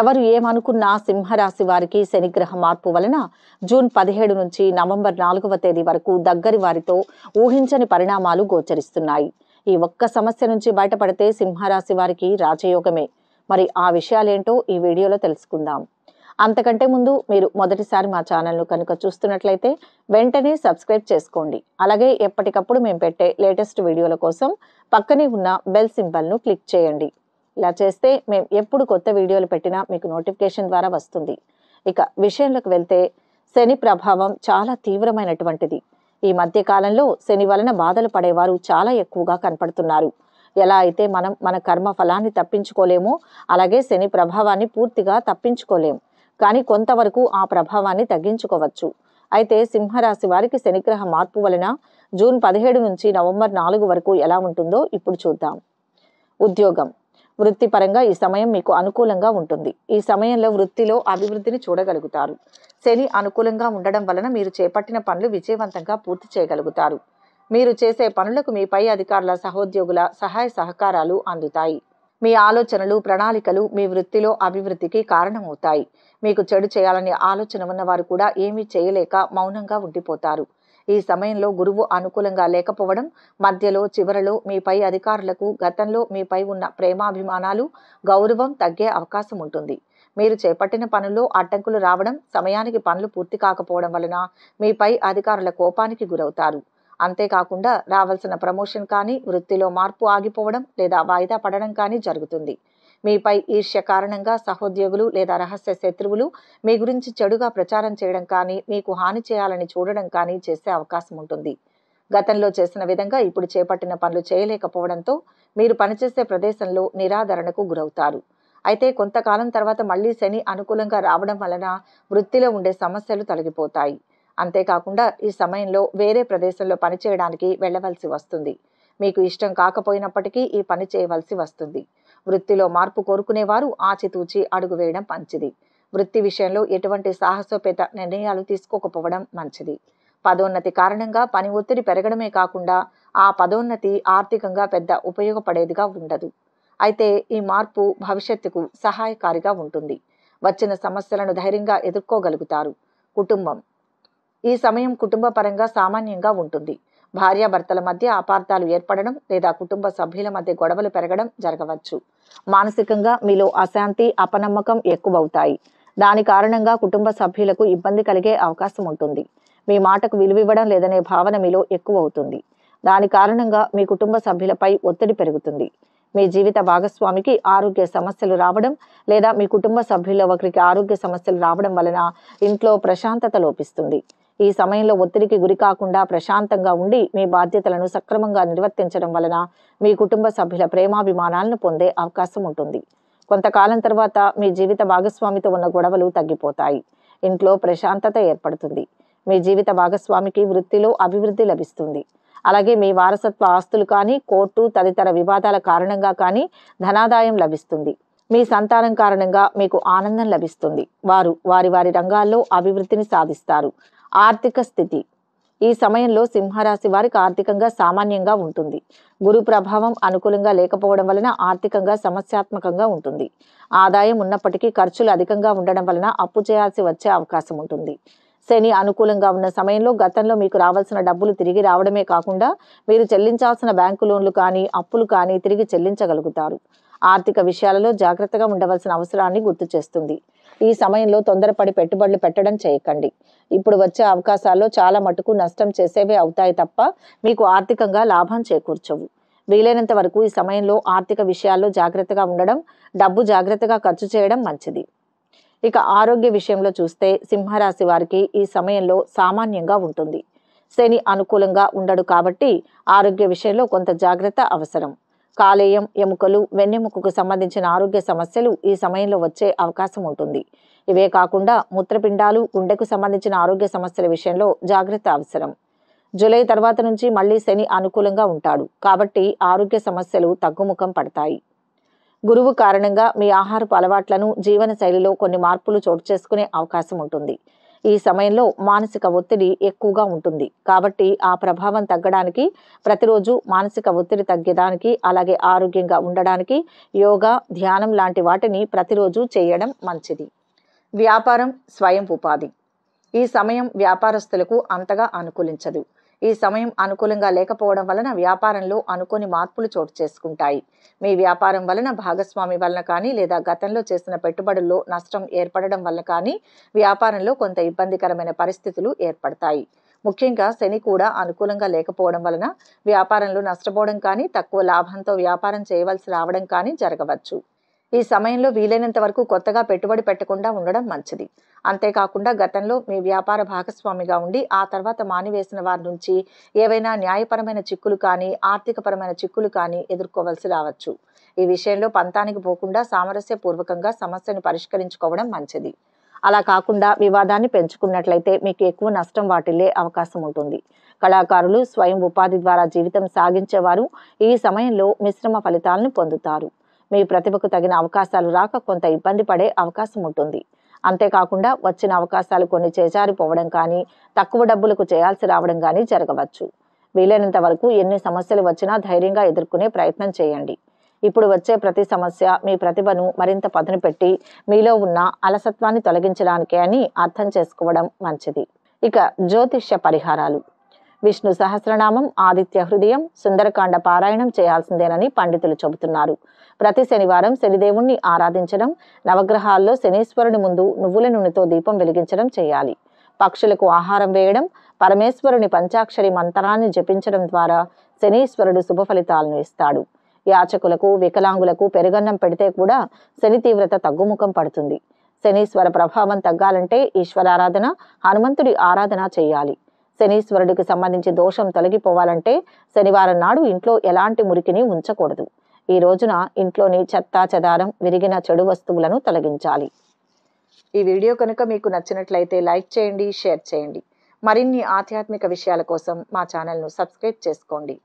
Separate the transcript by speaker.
Speaker 1: ఎవరు ఏమనుకున్నా సింహరాశి వారికి శనిగ్రహ మార్పు వలన జూన్ పదిహేడు నుంచి నవంబర్ నాలుగవ తేదీ వరకు దగ్గరి వారితో ఊహించని పరిణామాలు గోచరిస్తున్నాయి ఈ ఒక్క సమస్య నుంచి బయటపడితే సింహరాశి వారికి రాజయోగమే మరి ఆ విషయాలేంటో ఈ వీడియోలో తెలుసుకుందాం అంతకంటే ముందు మీరు మొదటిసారి మా ఛానల్ను కనుక చూస్తున్నట్లయితే వెంటనే సబ్స్క్రైబ్ చేసుకోండి అలాగే ఎప్పటికప్పుడు మేము పెట్టే లేటెస్ట్ వీడియోల కోసం పక్కనే ఉన్న బెల్ సింబల్ను క్లిక్ చేయండి ఇలా చేస్తే మేము ఎప్పుడు కొత్త వీడియోలు పెట్టినా మీకు నోటిఫికేషన్ ద్వారా వస్తుంది ఇక విషయంలోకి వెళ్తే శని ప్రభావం చాలా తీవ్రమైనటువంటిది ఈ మధ్య కాలంలో శని వలన బాధలు పడేవారు చాలా ఎక్కువగా కనపడుతున్నారు ఎలా అయితే మనం మన కర్మ ఫలాన్ని తప్పించుకోలేమో అలాగే శని ప్రభావాన్ని పూర్తిగా తప్పించుకోలేము కానీ కొంతవరకు ఆ ప్రభావాన్ని తగ్గించుకోవచ్చు అయితే సింహరాశి వారికి శనిగ్రహ మార్పు వలన జూన్ పదిహేడు నుంచి నవంబర్ నాలుగు వరకు ఎలా ఉంటుందో ఇప్పుడు చూద్దాం ఉద్యోగం వృత్తిపరంగా ఈ సమయం మీకు అనుకూలంగా ఉంటుంది ఈ సమయంలో వృత్తిలో అభివృద్ధిని చూడగలుగుతారు శని అనుకూలంగా ఉండడం వలన మీరు చేపట్టిన పనులు విజయవంతంగా పూర్తి చేయగలుగుతారు మీరు చేసే పనులకు మీ పై అధికారుల సహోద్యోగుల సహాయ సహకారాలు అందుతాయి మీ ఆలోచనలు ప్రణాళికలు మీ వృత్తిలో అభివృద్ధికి కారణమవుతాయి మీకు చెడు చేయాలనే ఆలోచన ఉన్నవారు కూడా ఏమీ చేయలేక మౌనంగా ఉండిపోతారు ఈ సమయంలో గురువు అనుకూలంగా లేకపోవడం మధ్యలో చివరలో మీపై అధికారులకు గతంలో మీపై ఉన్న ప్రేమాభిమానాలు గౌరవం తగ్గే అవకాశం ఉంటుంది మీరు చేపట్టిన పనుల్లో అడ్డంకులు రావడం సమయానికి పనులు పూర్తి కాకపోవడం వలన మీపై అధికారుల కోపానికి గురవుతారు అంతేకాకుండా రావాల్సిన ప్రమోషన్ కానీ వృత్తిలో మార్పు ఆగిపోవడం లేదా వాయిదా పడడం కానీ జరుగుతుంది మీపై ఈర్ష్య కారణంగా సహోద్యోగులు లేదా రహస్య శత్రువులు మీ గురించి చెడుగా ప్రచారం చేయడం కానీ మీకు హాని చేయాలని చూడడం కానీ చేసే అవకాశం ఉంటుంది గతంలో చేసిన విధంగా ఇప్పుడు చేపట్టిన పనులు చేయలేకపోవడంతో మీరు పనిచేసే ప్రదేశంలో నిరాదరణకు గురవుతారు అయితే కొంతకాలం తర్వాత మళ్లీ శని అనుకూలంగా రావడం వలన వృత్తిలో ఉండే సమస్యలు తొలగిపోతాయి అంతేకాకుండా ఈ సమయంలో వేరే ప్రదేశంలో పనిచేయడానికి వెళ్ళవలసి వస్తుంది మీకు ఇష్టం కాకపోయినప్పటికీ ఈ పని చేయవలసి వస్తుంది వృత్తిలో మార్పు కోరుకునేవారు ఆచితూచి అడుగు వేయడం మంచిది వృత్తి విషయంలో ఎటువంటి సాహసోపేత నిర్ణయాలు తీసుకోకపోవడం మంచిది పదోన్నతి కారణంగా పని ఒత్తిడి పెరగడమే కాకుండా ఆ పదోన్నతి ఆర్థికంగా పెద్ద ఉపయోగపడేదిగా ఉండదు అయితే ఈ మార్పు భవిష్యత్తుకు సహాయకారిగా ఉంటుంది వచ్చిన సమస్యలను ధైర్యంగా ఎదుర్కోగలుగుతారు కుటుంబం ఈ సమయం కుటుంబ పరంగా సామాన్యంగా ఉంటుంది భార్యాభర్తల మధ్య అపార్థాలు ఏర్పడడం లేదా కుటుంబ సభ్యుల మధ్య గొడవలు పెరగడం జరగవచ్చు మానసికంగా మీలో అశాంతి అపనమ్మకం ఎక్కువవుతాయి దాని కారణంగా కుటుంబ సభ్యులకు ఇబ్బంది కలిగే అవకాశం ఉంటుంది మీ మాటకు విలువివ్వడం లేదనే భావన మీలో ఎక్కువ అవుతుంది దాని కారణంగా మీ కుటుంబ సభ్యులపై ఒత్తిడి పెరుగుతుంది మీ జీవిత భాగస్వామికి ఆరోగ్య సమస్యలు రావడం లేదా మీ కుటుంబ సభ్యుల్లో ఒకరికి ఆరోగ్య సమస్యలు రావడం వలన ఇంట్లో ప్రశాంతత లోపిస్తుంది ఈ సమయంలో ఒత్తిడికి గురి కాకుండా ప్రశాంతంగా ఉండి మీ బాధ్యతలను సక్రమంగా నిర్వర్తించడం వలన మీ కుటుంబ సభ్యుల ప్రేమాభిమానాలను పొందే అవకాశం ఉంటుంది కొంతకాలం తర్వాత మీ జీవిత భాగస్వామితో ఉన్న గొడవలు తగ్గిపోతాయి ఇంట్లో ప్రశాంతత ఏర్పడుతుంది మీ జీవిత భాగస్వామికి వృత్తిలో అభివృద్ధి లభిస్తుంది అలాగే మీ వారసత్వ ఆస్తులు కానీ కోర్టు తదితర వివాదాల కారణంగా కానీ ధనాదాయం లభిస్తుంది మీ సంతానం కారణంగా మీకు ఆనందం లభిస్తుంది వారు వారి వారి రంగాల్లో అభివృద్ధిని సాధిస్తారు ఆర్థిక స్థితి ఈ సమయంలో సింహరాశి వారికి ఆర్థికంగా సామాన్యంగా ఉంటుంది గురు ప్రభావం అనుకూలంగా లేకపోవడం వలన ఆర్థికంగా సమస్యాత్మకంగా ఉంటుంది ఆదాయం ఉన్నప్పటికీ ఖర్చులు అధికంగా ఉండడం వలన అప్పు చేయాల్సి వచ్చే అవకాశం ఉంటుంది శని అనుకూలంగా ఉన్న సమయంలో గతంలో మీకు రావాల్సిన డబ్బులు తిరిగి రావడమే కాకుండా మీరు చెల్లించాల్సిన బ్యాంకు లోన్లు కానీ అప్పులు కానీ తిరిగి చెల్లించగలుగుతారు ఆర్థిక విషయాలలో జాగ్రత్తగా ఉండవలసిన అవసరాన్ని గుర్తు చేస్తుంది ఈ సమయంలో తొందరపడి పెట్టుబడులు పెట్టడం చేయకండి ఇప్పుడు వచ్చే అవకాశాల్లో చాలా మటుకు నష్టం చేసేవే అవుతాయి తప్ప మీకు ఆర్థికంగా లాభం చేకూర్చవు వీలైనంత వరకు ఈ సమయంలో ఆర్థిక విషయాల్లో జాగ్రత్తగా ఉండడం డబ్బు జాగ్రత్తగా ఖర్చు చేయడం మంచిది ఇక ఆరోగ్య విషయంలో చూస్తే సింహరాశి వారికి ఈ సమయంలో సామాన్యంగా ఉంటుంది శని అనుకూలంగా ఉండడు కాబట్టి ఆరోగ్య విషయంలో కొంత జాగ్రత్త అవసరం కాలేయం ఎముకలు వెన్నెముకకు సంబంధించిన ఆరోగ్య సమస్యలు ఈ సమయంలో వచ్చే అవకాశం ఉంటుంది ఇవే కాకుండా మూత్రపిండాలు గుండెకు సంబంధించిన ఆరోగ్య సమస్యల విషయంలో జాగ్రత్త అవసరం జూలై తర్వాత నుంచి మళ్లీ శని అనుకూలంగా ఉంటాడు కాబట్టి ఆరోగ్య సమస్యలు తగ్గుముఖం పడతాయి గురువు కారణంగా మీ ఆహారపు అలవాట్లను జీవనశైలిలో కొన్ని మార్పులు చోటు చేసుకునే అవకాశం ఉంటుంది ఈ సమయంలో మానసిక ఒత్తిడి ఎక్కువగా ఉంటుంది కాబట్టి ఆ ప్రభావం తగ్గడానికి ప్రతిరోజు మానసిక ఒత్తిడి తగ్గడానికి అలాగే ఆరోగ్యంగా ఉండడానికి యోగా ధ్యానం లాంటి వాటిని ప్రతిరోజు చేయడం మంచిది వ్యాపారం స్వయం ఉపాధి ఈ సమయం వ్యాపారస్తులకు అంతగా అనుకూలించదు ఈ సమయం అనుకూలంగా లేకపోవడం వలన వ్యాపారంలో అనుకోని మార్పులు చోటు చేసుకుంటాయి మీ వ్యాపారం వలన భాగస్వామి వలన కానీ లేదా గతంలో చేసిన పెట్టుబడుల్లో నష్టం ఏర్పడడం వల్ల కానీ వ్యాపారంలో కొంత ఇబ్బందికరమైన పరిస్థితులు ఏర్పడతాయి ముఖ్యంగా శని కూడా అనుకూలంగా లేకపోవడం వలన వ్యాపారంలో నష్టపోవడం కానీ తక్కువ లాభంతో వ్యాపారం చేయవలసి రావడం కానీ జరగవచ్చు ఈ సమయంలో వీలైనంత వరకు కొత్తగా పెట్టుబడి పెట్టకుండా ఉండడం మంచిది అంతేకాకుండా గతంలో మీ వ్యాపార భాగస్వామిగా ఉండి ఆ తర్వాత మానివేసిన వారి నుంచి ఏవైనా న్యాయపరమైన చిక్కులు కానీ ఆర్థికపరమైన చిక్కులు కానీ ఎదుర్కోవలసి రావచ్చు ఈ విషయంలో పంతానికి పోకుండా సామరస్యపూర్వకంగా సమస్యను పరిష్కరించుకోవడం మంచిది అలా కాకుండా వివాదాన్ని పెంచుకున్నట్లయితే మీకు ఎక్కువ నష్టం వాటిల్లే అవకాశం ఉంటుంది కళాకారులు స్వయం ఉపాధి ద్వారా జీవితం సాగించేవారు ఈ సమయంలో మిశ్రమ ఫలితాలను పొందుతారు మీ ప్రతిభకు తగిన అవకాశాలు రాక కొంత ఇబ్బంది పడే అవకాశం ఉంటుంది అంతేకాకుండా వచ్చిన అవకాశాలు కొన్ని చేజారిపోవడం కానీ తక్కువ డబ్బులకు చేయాల్సి రావడం కానీ జరగవచ్చు వీలైనంత వరకు ఎన్ని సమస్యలు వచ్చినా ధైర్యంగా ఎదుర్కొనే ప్రయత్నం చేయండి ఇప్పుడు వచ్చే ప్రతి సమస్య మీ ప్రతిభను మరింత పదును పెట్టి మీలో ఉన్న అలసత్వాన్ని తొలగించడానికే అని అర్థం చేసుకోవడం మంచిది ఇక జ్యోతిష్య పరిహారాలు విష్ణు సహస్రనామం ఆదిత్య హృదయం సుందరకాండ పారాయణం చేయాల్సిందేనని పండితులు చెబుతున్నారు ప్రతి శనివారం శనిదేవుణ్ణి ఆరాధించడం నవగ్రహాల్లో శనీశ్వరుని ముందు నువ్వుల నూనెతో దీపం వెలిగించడం చేయాలి పక్షులకు ఆహారం వేయడం పరమేశ్వరుని పంచాక్షరి మంత్రాన్ని జపించడం ద్వారా శనీశ్వరుడు శుభ ఫలితాలను ఇస్తాడు యాచకులకు వికలాంగులకు పెరుగన్నం పెడితే కూడా శని తీవ్రత తగ్గుముఖం పడుతుంది శనీశ్వర ప్రభావం తగ్గాలంటే ఈశ్వరారాధన హనుమంతుడి ఆరాధన చేయాలి శనీశ్వరుడికి సంబంధించి దోషం తొలగిపోవాలంటే శనివారం నాడు ఇంట్లో ఎలాంటి మురికిని ఉంచకూడదు ఈ రోజున ఇంట్లోని చెత్త చెదారం విరిగిన చెడు వస్తువులను తొలగించాలి ఈ వీడియో కనుక మీకు నచ్చినట్లయితే లైక్ చేయండి షేర్ చేయండి మరిన్ని ఆధ్యాత్మిక విషయాల కోసం మా ఛానల్ను సబ్స్క్రైబ్ చేసుకోండి